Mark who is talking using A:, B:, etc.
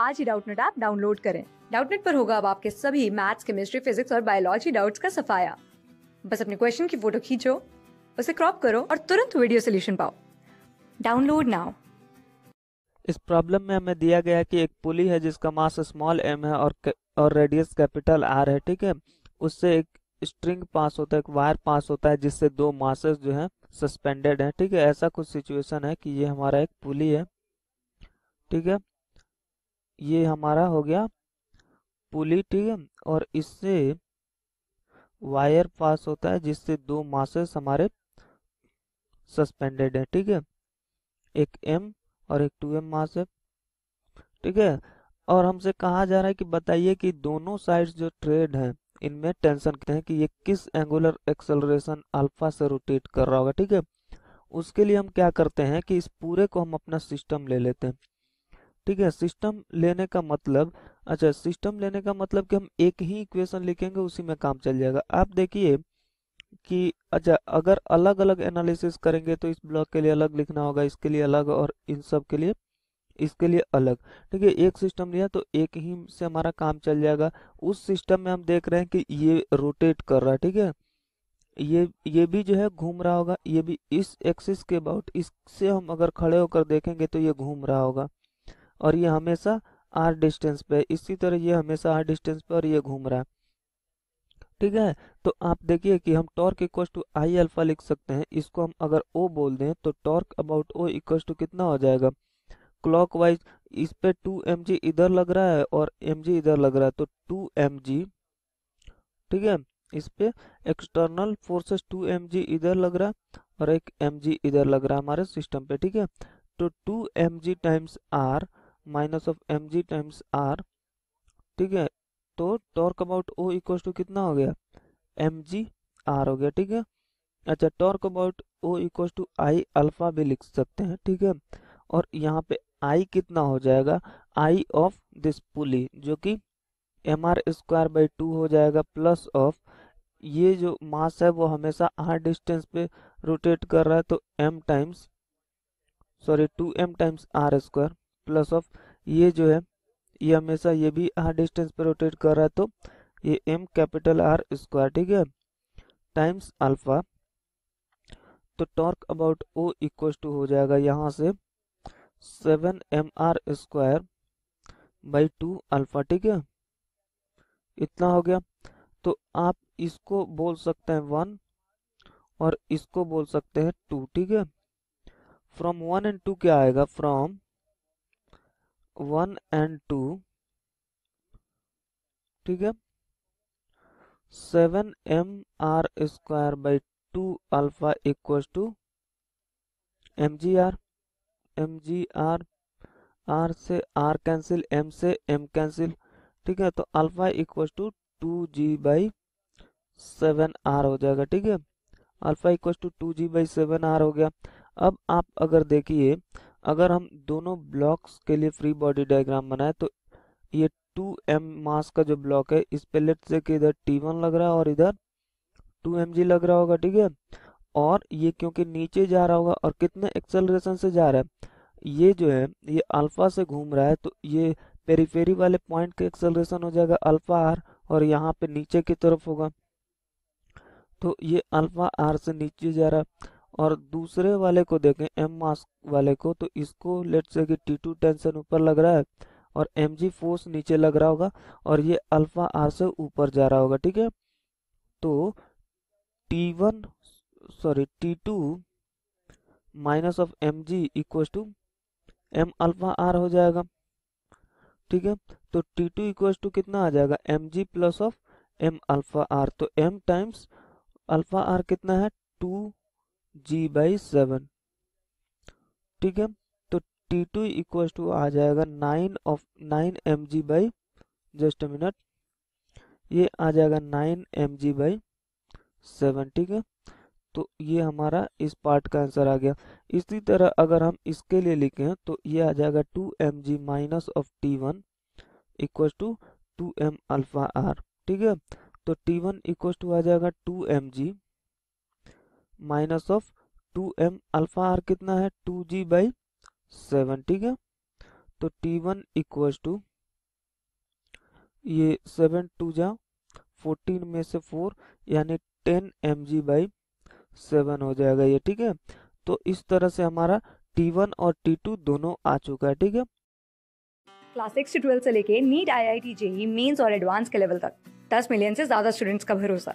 A: आज ही Doubtnut app download करें डाउटनेट पर होगा अब आपके सभी मैथ्स केमिस्ट्री फिजिक्स और बायोलॉजी डाउट्स का सफाया बस अपने क्वेश्चन की फोटो खींचो उसे क्रॉप करो और तुरंत वीडियो सोल्यूशन पाओ डाउनलोड नाउ इस प्रॉब्लम में हमें दिया गया कि एक पुली है जिसका मास स्मॉल एम है और और रेडियस कैपिटल आर है ठीक है उससे एक स्ट्रिंग पास होता है एक वायर पास होता है जिससे दो मासेस जो है सस्पेंडेड है ठीक है ऐसा कुछ सिचुएशन है कि ये हमारा एक पुली है ठीक है ये हमारा हो गया पुली ठीक है और इससे वायर पास होता है जिससे दो मासेस हमारे सस्पेंडेड है ठीक है एक एम और एक टू एम मास है ठीक है और हमसे कहा जा रहा है कि बताइए कि दोनों साइड्स जो ट्रेड हैं इनमें टेंशन कहते हैं कि ये किस एंगुलर एक्सलरेशन अल्फा से रोटेट कर रहा होगा ठीक है उसके लिए हम क्या करते हैं कि इस पूरे को हम अपना सिस्टम ले लेते हैं ठीक है सिस्टम लेने का मतलब अच्छा सिस्टम लेने का मतलब कि हम एक ही इक्वेशन लिखेंगे उसी में काम चल जाएगा आप देखिए कि अच्छा अगर अलग अलग एनालिसिस करेंगे तो इस ब्लॉक के लिए अलग लिखना होगा इसके लिए अलग और इन सब के लिए इसके लिए अलग ठीक है एक सिस्टम लिया तो एक ही से हमारा काम चल जाएगा उस सिस्टम में हम देख रहे हैं कि ये रोटेट कर रहा है ठीक है ये ये भी जो है घूम रहा होगा ये भी इस एक्सिस के अबाउट इससे हम अगर खड़े होकर देखेंगे तो ये घूम रहा होगा और ये हमेशा आर डिस्टेंस पे इसी तरह ये हमेशा आर डिस्टेंस पे और ये घूम रहा है ठीक है तो आप देखिए कि हम torque equal to I alpha लिख सकते हैं इसको हम अगर ओ बोल दें तो torque about O equal to कितना हो जाएगा क्लॉक वाइज इस पे टू एम जी इधर लग रहा है और एम जी इधर लग रहा है तो टू एम जी ठीक है इस पे external forces two M G इधर लग रहा और एक एम जी इधर लग रहा है हमारे सिस्टम पे ठीक है तो two M G times R minus of M G times R ठीक है तो torque about O equal to कितना हो गया एम जी आर हो गया ठीक है अच्छा torque about O equal to I alpha भी लिख सकते हैं ठीक है और यहाँ पे आई कितना हो जाएगा आई ऑफ दिस पुली जो कि M R square by two हो जाएगा प्लस ऑफ ये जो मास है वो हमेशा आर डिस्टेंस पे रोटेट कर रहा है तो M times sorry two M times R square plus of ये जो है ये हमेशा ये भी आर डिस्टेंस पर रोटेट कर रहा है तो ये एम कैपिटल आर स्क्वायर ठीक है टाइम्स अल्फा तो torque about O equal to हो जाएगा यहाँ से seven M R square by two alpha ठीक है इतना हो गया तो आप इसको बोल सकते हैं वन और इसको बोल सकते हैं टू ठीक है फ्रॉम वन एंड टू क्या आएगा फ्रॉम वन एंड टू ठीक है seven M R square by two alpha equal to M G R M G R R से आर कैंसिल एम से एम कैंसिल ठीक है तो alpha equal to two G by seven R हो जाएगा ठीक है alpha equal to two G by seven R हो गया अब आप अगर देखिए अगर हम दोनों ब्लॉक्स के लिए फ्री बॉडी डायग्राम बनाए तो ये टू एम मास का जो ब्लॉक है इस पे लेट से कि इधर टी वन लग रहा है और इधर टू एम जी लग रहा होगा ठीक है और ये क्योंकि नीचे जा रहा होगा और कितने एक्सेलरेशन से जा रहा है ये जो है ये अल्फा से घूम रहा है तो ये पेरीफेरी वाले पॉइंट के एक्सेलरेशन हो जाएगा अल्फा आर और यहाँ पे नीचे की तरफ होगा तो ये अल्फा आर से नीचे जा रहा है और दूसरे वाले को देखें एम मास वाले को तो इसको लेट से कि टी टू टेंशन ऊपर लग रहा है और एम जी फोर्स नीचे लग रहा होगा और ये अल्फा आर से ऊपर जा रहा होगा ठीक है तो T one sorry T two minus of M G equal to M alpha R हो जाएगा ठीक है तो टी टू इक्व टू कितना आ जाएगा M G plus of M alpha R तो एम टाइम्स अल्फा आर कितना है टू जी बाई सेवन ठीक है तो टी टू इक्वल टू आ जाएगा nine of nine M G by just minute ये आ जाएगा nine M G by seven ठीक है तो ये हमारा इस पार्ट का आंसर आ गया इसी तरह अगर हम इसके लिए लिखें तो ये आ जाएगा two M G minus of T one equal to two M alpha R ठीक है तो टी वन इक्व टू आ जाएगा two M G minus of two M alpha R कितना है टू जी बाई सेवन ठीक है तो टी वन इक्वल टू ये सेवन टू जा फोर्टीन में से फोर यानी ten M G by seven हो जाएगा ये ठीक है तो इस तरह से हमारा टी वन और टी टू दोनों आ चुका है ठीक है क्लास सिक्स ट्वेल्थ से लेके NEET I I T JEE mains और एडवांस के लेवल तक दस मिलियन से ज्यादा स्टूडेंट्स का भरोसा